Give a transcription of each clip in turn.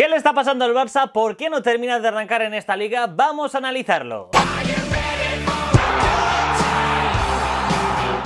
¿Qué le está pasando al Barça? ¿Por qué no termina de arrancar en esta liga? Vamos a analizarlo.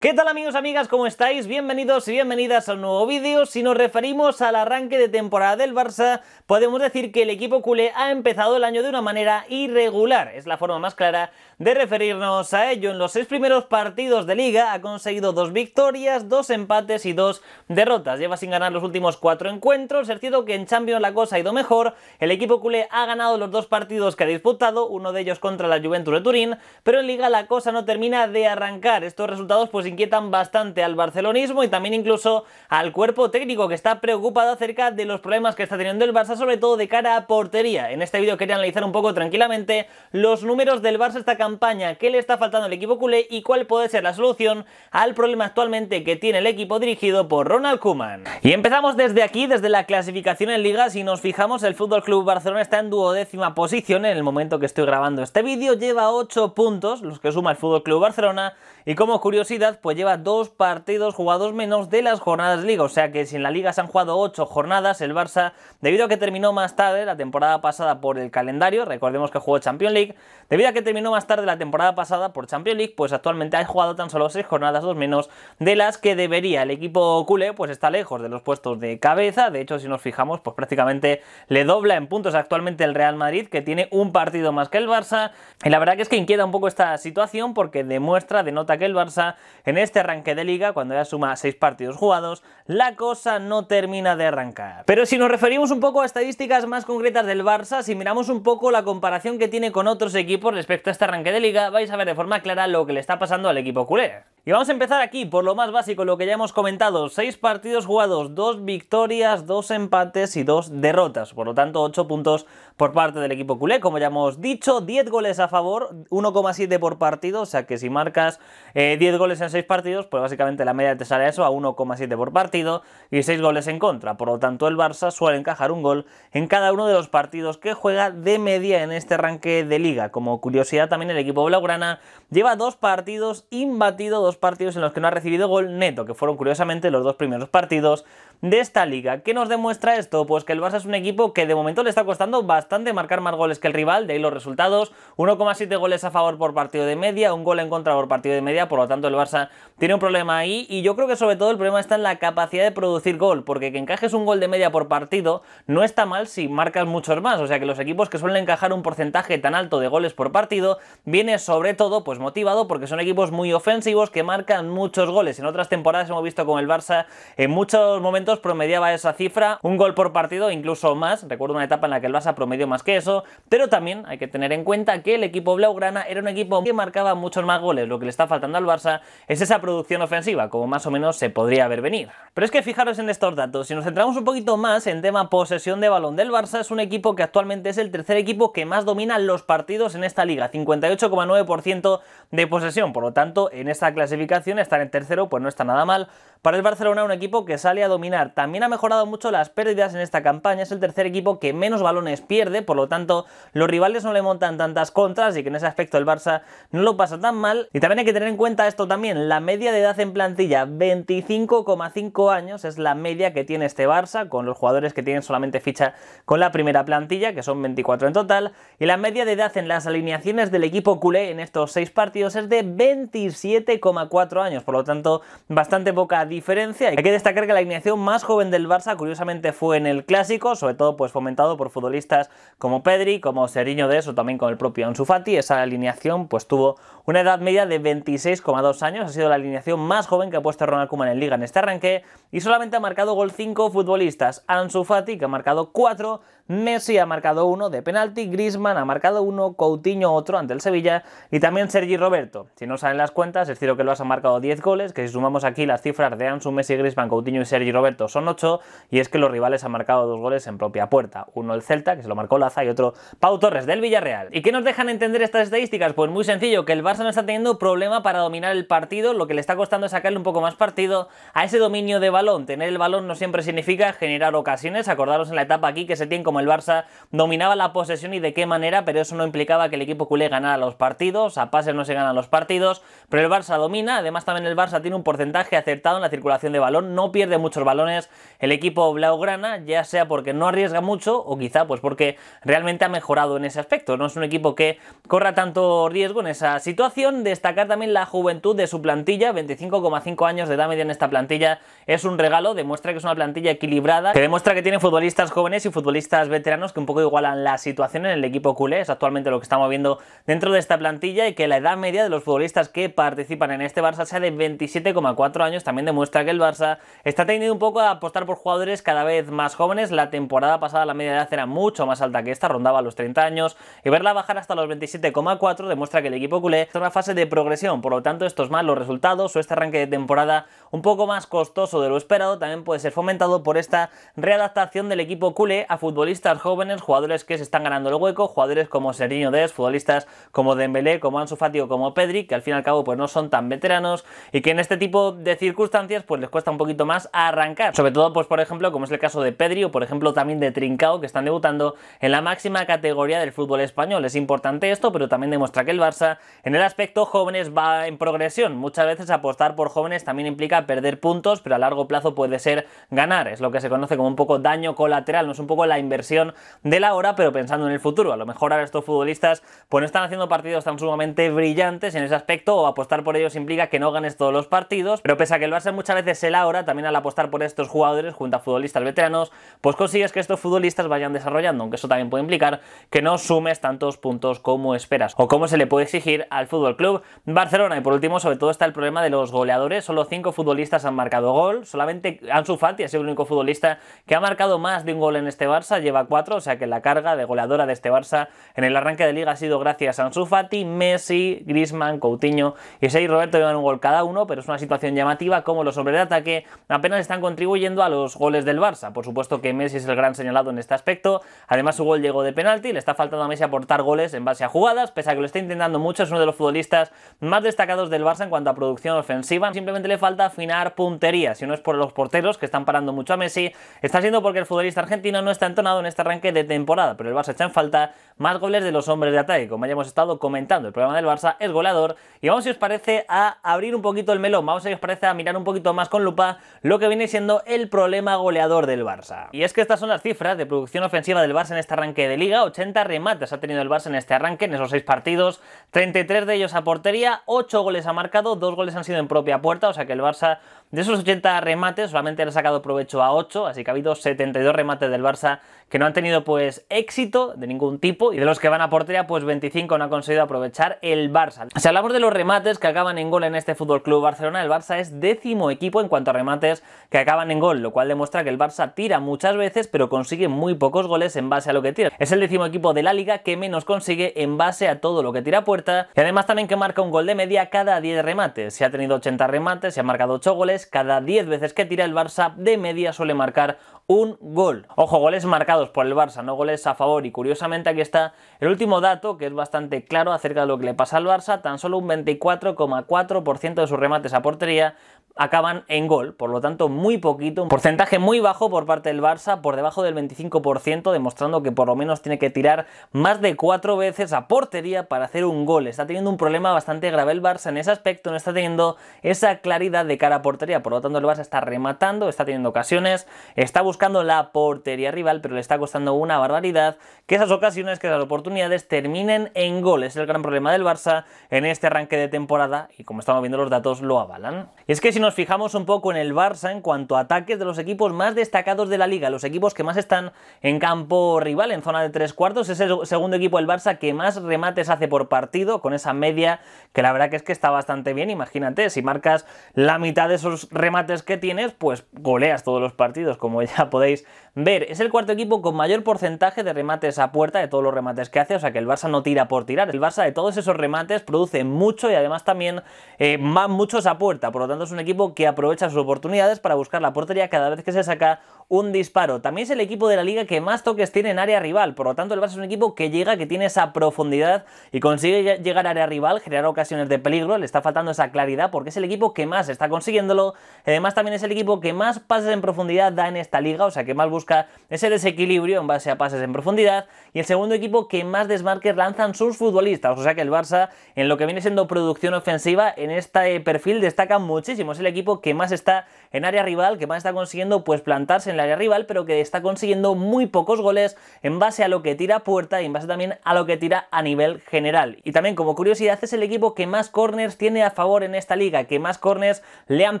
¿Qué tal amigos, amigas? ¿Cómo estáis? Bienvenidos y bienvenidas al un nuevo vídeo. Si nos referimos al arranque de temporada del Barça, podemos decir que el equipo culé ha empezado el año de una manera irregular. Es la forma más clara de referirnos a ello. En los seis primeros partidos de liga ha conseguido dos victorias, dos empates y dos derrotas. Lleva sin ganar los últimos cuatro encuentros. Es cierto que en Champions la cosa ha ido mejor. El equipo culé ha ganado los dos partidos que ha disputado, uno de ellos contra la Juventus de Turín, pero en liga la cosa no termina de arrancar. Estos resultados pues inquietan bastante al barcelonismo y también incluso al cuerpo técnico que está preocupado acerca de los problemas que está teniendo el Barça, sobre todo de cara a portería. En este vídeo quería analizar un poco tranquilamente los números del Barça esta campaña, qué le está faltando al equipo culé y cuál puede ser la solución al problema actualmente que tiene el equipo dirigido por Ronald Koeman. Y empezamos desde aquí, desde la clasificación en liga, si nos fijamos el Fútbol Club Barcelona está en duodécima posición en el momento que estoy grabando este vídeo, lleva 8 puntos, los que suma el Fútbol Club Barcelona y como curiosidad pues lleva dos partidos jugados menos de las jornadas de liga. O sea que si en la liga se han jugado ocho jornadas, el Barça, debido a que terminó más tarde la temporada pasada por el calendario, recordemos que jugó Champions League, debido a que terminó más tarde la temporada pasada por Champions League, pues actualmente ha jugado tan solo seis jornadas, dos menos de las que debería. El equipo culé pues está lejos de los puestos de cabeza, de hecho si nos fijamos pues prácticamente le dobla en puntos actualmente el Real Madrid que tiene un partido más que el Barça y la verdad que es que inquieta un poco esta situación porque demuestra, denota que el Barça en este arranque de liga, cuando ya suma 6 partidos jugados, la cosa no termina de arrancar. Pero si nos referimos un poco a estadísticas más concretas del Barça, si miramos un poco la comparación que tiene con otros equipos respecto a este arranque de liga, vais a ver de forma clara lo que le está pasando al equipo culé. Y vamos a empezar aquí por lo más básico, lo que ya hemos comentado. Seis partidos jugados, dos victorias, dos empates y dos derrotas. Por lo tanto, 8 puntos por parte del equipo culé, como ya hemos dicho. 10 goles a favor, 1,7 por partido. O sea que si marcas 10 eh, goles en 6 partidos, pues básicamente la media te sale a eso, a 1,7 por partido y 6 goles en contra. Por lo tanto, el Barça suele encajar un gol en cada uno de los partidos que juega de media en este arranque de liga. Como curiosidad también, el equipo blaugrana lleva dos partidos imbatidos partidos en los que no ha recibido gol neto, que fueron curiosamente los dos primeros partidos de esta liga. ¿Qué nos demuestra esto? Pues que el Barça es un equipo que de momento le está costando bastante marcar más goles que el rival, de ahí los resultados, 1,7 goles a favor por partido de media, un gol en contra por partido de media, por lo tanto el Barça tiene un problema ahí y yo creo que sobre todo el problema está en la capacidad de producir gol, porque que encajes un gol de media por partido no está mal si marcas muchos más, o sea que los equipos que suelen encajar un porcentaje tan alto de goles por partido viene sobre todo pues motivado porque son equipos muy ofensivos que marcan muchos goles. En otras temporadas hemos visto con el Barça en muchos momentos promediaba esa cifra, un gol por partido, incluso más. Recuerdo una etapa en la que el Barça promedió más que eso, pero también hay que tener en cuenta que el equipo blaugrana era un equipo que marcaba muchos más goles. Lo que le está faltando al Barça es esa producción ofensiva, como más o menos se podría ver venir. Pero es que fijaros en estos datos, si nos centramos un poquito más en tema posesión de balón del Barça, es un equipo que actualmente es el tercer equipo que más domina los partidos en esta liga, 58,9% de posesión. Por lo tanto, en esta clasificación estar en tercero pues no está nada mal, para el Barcelona, un equipo que sale a dominar. También ha mejorado mucho las pérdidas en esta campaña, es el tercer equipo que menos balones pierde, por lo tanto, los rivales no le montan tantas contras y que en ese aspecto el Barça no lo pasa tan mal. Y también hay que tener en cuenta esto también, la media de edad en plantilla, 25,5 años, es la media que tiene este Barça, con los jugadores que tienen solamente ficha con la primera plantilla, que son 24 en total, y la media de edad en las alineaciones del equipo culé en estos seis partidos es de 27,4 años, por lo tanto, bastante poca diferencia. Hay que destacar que la alineación más joven del Barça curiosamente fue en el Clásico, sobre todo pues fomentado por futbolistas como Pedri, como Seriño de eso, también con el propio Ansu Fati. Esa alineación pues tuvo una edad media de 26,2 años, ha sido la alineación más joven que ha puesto Ronald Koeman en Liga en este arranque y solamente ha marcado gol 5 futbolistas. Ansu Fati que ha marcado 4, Messi ha marcado 1 de penalti, Griezmann ha marcado 1, Coutinho otro ante el Sevilla y también Sergi Roberto. Si no salen las cuentas, es cierto que lo ha marcado 10 goles, que si sumamos aquí las cifras de Ansu, Messi, Griezmann, Coutinho y Sergi Roberto son ocho y es que los rivales han marcado dos goles en propia puerta. Uno el Celta, que se lo marcó Laza, y otro Pau Torres del Villarreal. ¿Y qué nos dejan entender estas estadísticas? Pues muy sencillo, que el Barça no está teniendo problema para dominar el partido, lo que le está costando es sacarle un poco más partido a ese dominio de balón. Tener el balón no siempre significa generar ocasiones, acordaros en la etapa aquí que se tiene como el Barça dominaba la posesión y de qué manera, pero eso no implicaba que el equipo culé ganara los partidos, a pases no se ganan los partidos, pero el Barça domina, además también el Barça tiene un porcentaje acertado en la circulación de balón, no pierde muchos balones el equipo blaugrana, ya sea porque no arriesga mucho o quizá pues porque realmente ha mejorado en ese aspecto, no es un equipo que corra tanto riesgo en esa situación, destacar también la juventud de su plantilla, 25,5 años de edad media en esta plantilla es un regalo, demuestra que es una plantilla equilibrada, que demuestra que tiene futbolistas jóvenes y futbolistas veteranos que un poco igualan la situación en el equipo culé, es actualmente lo que estamos viendo dentro de esta plantilla y que la edad media de los futbolistas que participan en este Barça sea de 27,4 años, también demuestra que el Barça está teniendo un poco a apostar por jugadores cada vez más jóvenes. La temporada pasada la media de edad era mucho más alta que esta, rondaba los 30 años, y verla bajar hasta los 27,4 demuestra que el equipo culé está en una fase de progresión, por lo tanto estos malos resultados o este arranque de temporada un poco más costoso de lo esperado también puede ser fomentado por esta readaptación del equipo culé a futbolistas jóvenes, jugadores que se están ganando el hueco, jugadores como Seriño Des, futbolistas como Dembélé, como Ansu Fati o como Pedri, que al fin y al cabo pues no son tan veteranos y que en este tipo de circunstancias pues les cuesta un poquito más arrancar. Sobre todo pues por ejemplo como es el caso de Pedri o por ejemplo también de Trincao que están debutando en la máxima categoría del fútbol español. Es importante esto pero también demuestra que el Barça en el aspecto jóvenes va en progresión. Muchas veces apostar por jóvenes también implica perder puntos pero a largo plazo puede ser ganar. Es lo que se conoce como un poco daño colateral, no es un poco la inversión de la hora pero pensando en el futuro. A lo mejor ahora estos futbolistas pues no están haciendo partidos tan sumamente brillantes en ese aspecto o apostar por ellos implica que no ganes todos los partidos pero pese a que el Barça muchas veces el ahora, también al apostar por estos jugadores junto a futbolistas veteranos, pues consigues que estos futbolistas vayan desarrollando, aunque eso también puede implicar que no sumes tantos puntos como esperas o como se le puede exigir al Fútbol Club Barcelona. Y por último, sobre todo está el problema de los goleadores, solo cinco futbolistas han marcado gol, solamente Ansu Fati es el único futbolista que ha marcado más de un gol en este Barça, lleva cuatro o sea que la carga de goleadora de este Barça en el arranque de liga ha sido gracias a Ansu Fati, Messi, Griezmann, Coutinho y 6 Roberto llevan un gol cada uno, pero es una situación llamativa como los hombres de ataque apenas están contribuyendo a los goles del Barça. Por supuesto que Messi es el gran señalado en este aspecto. Además, su gol llegó de penalti. Le está faltando a Messi aportar goles en base a jugadas. Pese a que lo está intentando mucho, es uno de los futbolistas más destacados del Barça en cuanto a producción ofensiva. Simplemente le falta afinar puntería. Si no es por los porteros que están parando mucho a Messi, está siendo porque el futbolista argentino no está entonado en este arranque de temporada. Pero el Barça echa en falta más goles de los hombres de ataque. Como ya hemos estado comentando, el programa del Barça es goleador. Y vamos, si os parece, a abrir un poquito el melón. Vamos, si os parece, a mirar un poquito más con lupa lo que viene siendo el problema goleador del Barça. Y es que estas son las cifras de producción ofensiva del Barça en este arranque de liga. 80 remates ha tenido el Barça en este arranque, en esos 6 partidos. 33 de ellos a portería, 8 goles ha marcado, 2 goles han sido en propia puerta, o sea que el Barça de esos 80 remates solamente le ha sacado provecho a 8, así que ha habido 72 remates del Barça que no han tenido pues éxito de ningún tipo y de los que van a portería pues 25 no ha conseguido aprovechar el Barça. Si hablamos de los remates que acaban en gol en este Fútbol Club Barcelona, el Barça es décimo equipo en cuanto a remates que acaban en gol, lo cual demuestra que el Barça tira muchas veces pero consigue muy pocos goles en base a lo que tira. Es el décimo equipo de la liga que menos consigue en base a todo lo que tira a puerta y además también que marca un gol de media cada 10 remates. si ha tenido 80 remates, se ha marcado 8 goles, cada 10 veces que tira el Barça de media suele marcar un gol. Ojo, goles marcados por el Barça, no goles a favor. Y curiosamente aquí está el último dato que es bastante claro acerca de lo que le pasa al Barça. Tan solo un 24,4% de sus remates a portería acaban en gol, por lo tanto muy poquito, un porcentaje muy bajo por parte del Barça, por debajo del 25%, demostrando que por lo menos tiene que tirar más de cuatro veces a portería para hacer un gol. Está teniendo un problema bastante grave el Barça en ese aspecto, no está teniendo esa claridad de cara a portería, por lo tanto el Barça está rematando, está teniendo ocasiones, está buscando la portería rival, pero le está costando una barbaridad que esas ocasiones, que esas oportunidades terminen en gol. Es el gran problema del Barça en este arranque de temporada y como estamos viendo los datos lo avalan. es que si no nos fijamos un poco en el Barça en cuanto a ataques de los equipos más destacados de la liga, los equipos que más están en campo rival, en zona de tres cuartos, es el segundo equipo del Barça que más remates hace por partido, con esa media que la verdad que es que está bastante bien, imagínate, si marcas la mitad de esos remates que tienes, pues goleas todos los partidos, como ya podéis ver. Es el cuarto equipo con mayor porcentaje de remates a puerta de todos los remates que hace, o sea que el Barça no tira por tirar, el Barça de todos esos remates produce mucho y además también eh, muchos a puerta, por lo tanto es un equipo que aprovecha sus oportunidades para buscar la portería cada vez que se saca un disparo. También es el equipo de la liga que más toques tiene en área rival, por lo tanto el Barça es un equipo que llega, que tiene esa profundidad y consigue llegar a área rival, generar ocasiones de peligro, le está faltando esa claridad porque es el equipo que más está consiguiéndolo, además también es el equipo que más pases en profundidad da en esta liga, o sea que más busca ese desequilibrio en base a pases en profundidad y el segundo equipo que más desmarques lanzan sus futbolistas, o sea que el Barça en lo que viene siendo producción ofensiva en este perfil destaca muchísimo, es el equipo que más está en área rival, que más está consiguiendo pues plantarse en el área rival, pero que está consiguiendo muy pocos goles en base a lo que tira puerta y en base también a lo que tira a nivel general. Y también como curiosidad es el equipo que más corners tiene a favor en esta liga, que más corners le han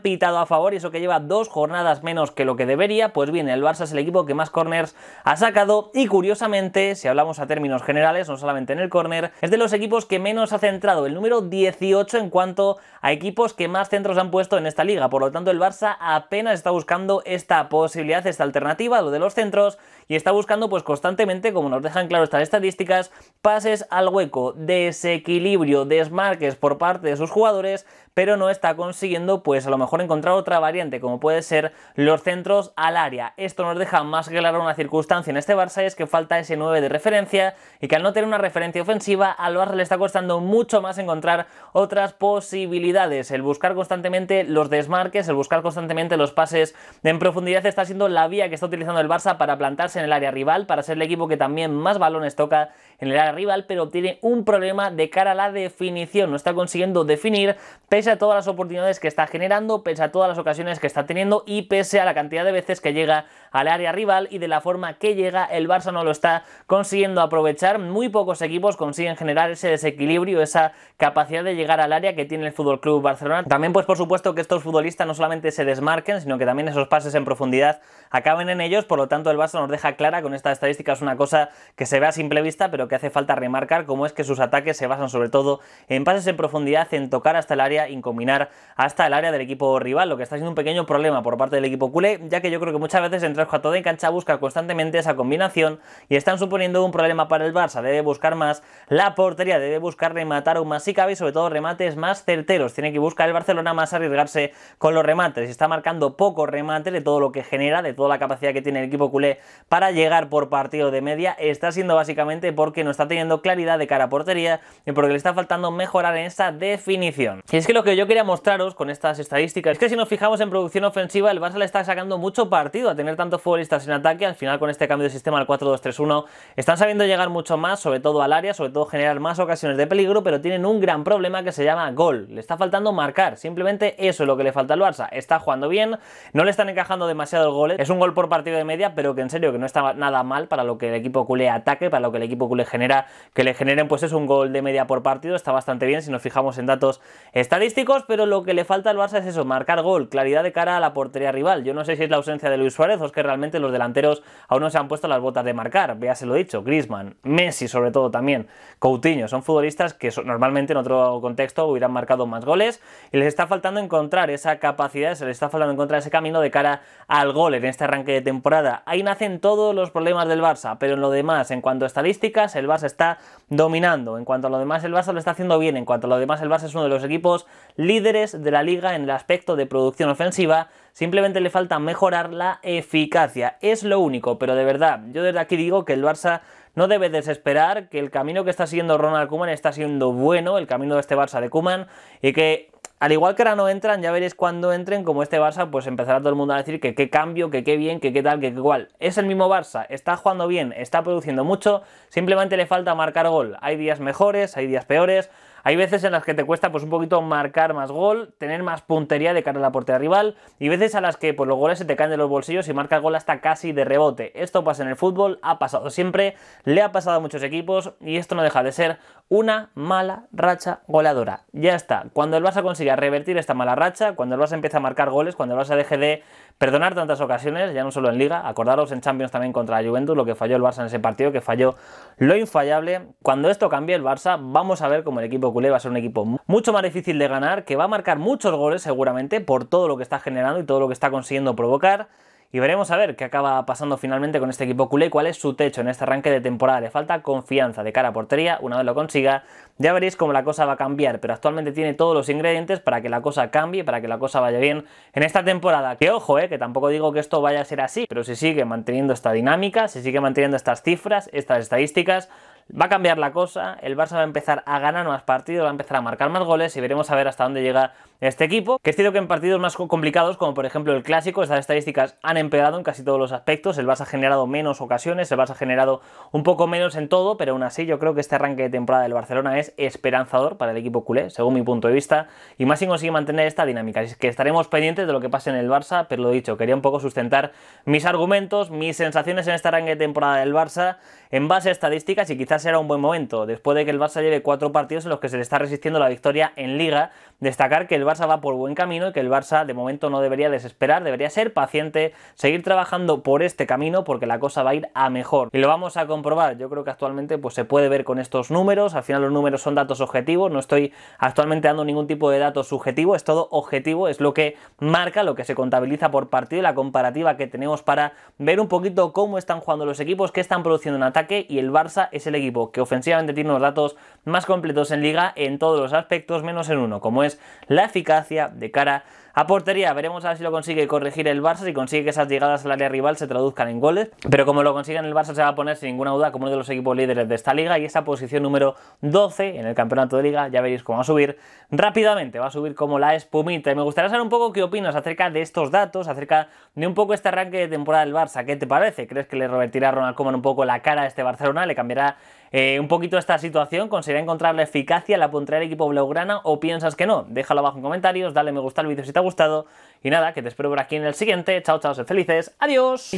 pitado a favor y eso que lleva dos jornadas menos que lo que debería, pues bien, el Barça es el equipo que más corners ha sacado y curiosamente, si hablamos a términos generales, no solamente en el corner, es de los equipos que menos ha centrado, el número 18 en cuanto a equipos que más centros han puesto en esta liga. Por lo tanto, el Barça apenas está buscando esta posibilidad, esta alternativa, lo de los centros, y está buscando pues constantemente, como nos dejan claro estas estadísticas, pases al hueco, desequilibrio, desmarques por parte de sus jugadores, pero no está consiguiendo pues a lo mejor encontrar otra variante, como puede ser los centros al área. Esto nos deja más claro una circunstancia en este Barça, es que falta ese 9 de referencia, y que al no tener una referencia ofensiva, al Barça le está costando mucho más encontrar otras posibilidades, el buscar constantemente los desmarques, el buscar constantemente los pases en profundidad está siendo la vía que está utilizando el Barça para plantarse en el área rival, para ser el equipo que también más balones toca en el área rival, pero tiene un problema de cara a la definición, no está consiguiendo definir pese a todas las oportunidades que está generando, pese a todas las ocasiones que está teniendo y pese a la cantidad de veces que llega al área rival y de la forma que llega el Barça no lo está consiguiendo aprovechar, muy pocos equipos consiguen generar ese desequilibrio, esa capacidad de llegar al área que tiene el Fútbol Club Barcelona. También pues por supuesto que es estos futbolistas no solamente se desmarquen, sino que también esos pases en profundidad acaben en ellos, por lo tanto el Barça nos deja clara con esta estadística. es una cosa que se ve a simple vista, pero que hace falta remarcar, cómo es que sus ataques se basan sobre todo en pases en profundidad, en tocar hasta el área y combinar hasta el área del equipo rival, lo que está siendo un pequeño problema por parte del equipo culé, ya que yo creo que muchas veces entre a todo en cancha busca constantemente esa combinación y están suponiendo un problema para el Barça, debe buscar más la portería, debe buscar rematar aún más si cabe y sobre todo remates más certeros, tiene que buscar el Barcelona más arriesgarse con los remates. Está marcando pocos remates de todo lo que genera, de toda la capacidad que tiene el equipo culé para llegar por partido de media. Está siendo básicamente porque no está teniendo claridad de cara a portería y porque le está faltando mejorar en esa definición. Y es que lo que yo quería mostraros con estas estadísticas es que si nos fijamos en producción ofensiva, el Barça le está sacando mucho partido a tener tantos futbolistas en ataque. Al final, con este cambio de sistema al 4-2-3-1, están sabiendo llegar mucho más, sobre todo al área, sobre todo generar más ocasiones de peligro, pero tienen un gran problema que se llama gol. Le está faltando marcar, simplemente eso lo que le falta al Barça. Está jugando bien, no le están encajando demasiado el gol. ¿eh? Es un gol por partido de media, pero que en serio que no está nada mal para lo que el equipo culé ataque, para lo que el equipo culé genera, que le generen pues es un gol de media por partido, está bastante bien si nos fijamos en datos estadísticos, pero lo que le falta al Barça es eso, marcar gol, claridad de cara a la portería rival. Yo no sé si es la ausencia de Luis Suárez o es que realmente los delanteros aún no se han puesto las botas de marcar, ya lo dicho, Griezmann, Messi sobre todo también, Coutinho, son futbolistas que normalmente en otro contexto hubieran marcado más goles y les está faltando encontrar esa capacidad, se le está faltando de ese camino de cara al gol en este arranque de temporada. Ahí nacen todos los problemas del Barça, pero en lo demás, en cuanto a estadísticas, el Barça está dominando. En cuanto a lo demás, el Barça lo está haciendo bien. En cuanto a lo demás, el Barça es uno de los equipos líderes de la liga en el aspecto de producción ofensiva. Simplemente le falta mejorar la eficacia. Es lo único, pero de verdad, yo desde aquí digo que el Barça no debe desesperar, que el camino que está siguiendo Ronald Kuman está siendo bueno, el camino de este Barça de Kuman, y que al igual que ahora no entran, ya veréis cuando entren, como este Barça, pues empezará todo el mundo a decir que qué cambio, que qué bien, que qué tal, que qué cual. Es el mismo Barça, está jugando bien, está produciendo mucho, simplemente le falta marcar gol. Hay días mejores, hay días peores, hay veces en las que te cuesta pues un poquito marcar más gol, tener más puntería de cara a la portería rival y veces a las que pues, los goles se te caen de los bolsillos y marca gol hasta casi de rebote. Esto pasa en el fútbol, ha pasado siempre, le ha pasado a muchos equipos y esto no deja de ser una mala racha goleadora. Ya está, cuando el Barça consiga revertir esta mala racha, cuando el Barça empiece a marcar goles, cuando el Barça deje de perdonar tantas ocasiones, ya no solo en Liga, acordaros en Champions también contra la Juventus, lo que falló el Barça en ese partido, que falló lo infallable. Cuando esto cambie el Barça, vamos a ver cómo el equipo Culé va a ser un equipo mucho más difícil de ganar, que va a marcar muchos goles seguramente por todo lo que está generando y todo lo que está consiguiendo provocar. Y veremos a ver qué acaba pasando finalmente con este equipo culé, cuál es su techo en este arranque de temporada. Le falta confianza de cara a portería, una vez lo consiga, ya veréis cómo la cosa va a cambiar, pero actualmente tiene todos los ingredientes para que la cosa cambie, para que la cosa vaya bien en esta temporada. Que ojo, eh, que tampoco digo que esto vaya a ser así, pero si sigue manteniendo esta dinámica, si sigue manteniendo estas cifras, estas estadísticas, Va a cambiar la cosa, el Barça va a empezar a ganar más partidos, va a empezar a marcar más goles y veremos a ver hasta dónde llega este equipo. Que es cierto que en partidos más complicados, como por ejemplo el clásico, estas estadísticas han empeorado en casi todos los aspectos. El Barça ha generado menos ocasiones, el Barça ha generado un poco menos en todo, pero aún así yo creo que este arranque de temporada del Barcelona es esperanzador para el equipo culé, según mi punto de vista, y más si consigue mantener esta dinámica. Así que estaremos pendientes de lo que pase en el Barça, pero lo dicho, quería un poco sustentar mis argumentos, mis sensaciones en este arranque de temporada del Barça en base a estadísticas y quizás será un buen momento, después de que el Barça lleve cuatro partidos en los que se le está resistiendo la victoria en liga, destacar que el Barça va por buen camino y que el Barça de momento no debería desesperar, debería ser paciente, seguir trabajando por este camino porque la cosa va a ir a mejor. Y lo vamos a comprobar, yo creo que actualmente pues, se puede ver con estos números, al final los números son datos objetivos, no estoy actualmente dando ningún tipo de datos subjetivo, es todo objetivo, es lo que marca, lo que se contabiliza por partido y la comparativa que tenemos para ver un poquito cómo están jugando los equipos, que están produciendo un ataque y el Barça es el equipo que ofensivamente tiene unos datos más completos en liga en todos los aspectos, menos en uno, como es la eficacia de cara a portería. Veremos a ver si lo consigue corregir el Barça, si consigue que esas llegadas al área rival se traduzcan en goles. Pero como lo consigue en el Barça, se va a poner sin ninguna duda como uno de los equipos líderes de esta liga y esa posición número 12 en el campeonato de liga. Ya veréis cómo va a subir rápidamente, va a subir como la espumita. Y me gustaría saber un poco qué opinas acerca de estos datos, acerca de un poco este arranque de temporada del Barça. ¿Qué te parece? ¿Crees que le revertirá a Ronald Koeman un poco la cara a este Barcelona? ¿Le cambiará eh, un poquito esta situación, considera encontrar la eficacia, la pondrá del equipo Blaugrana o piensas que no? Déjalo abajo en comentarios, dale me gusta al vídeo si te ha gustado y nada, que te espero por aquí en el siguiente. Chao, chao, sed felices, adiós.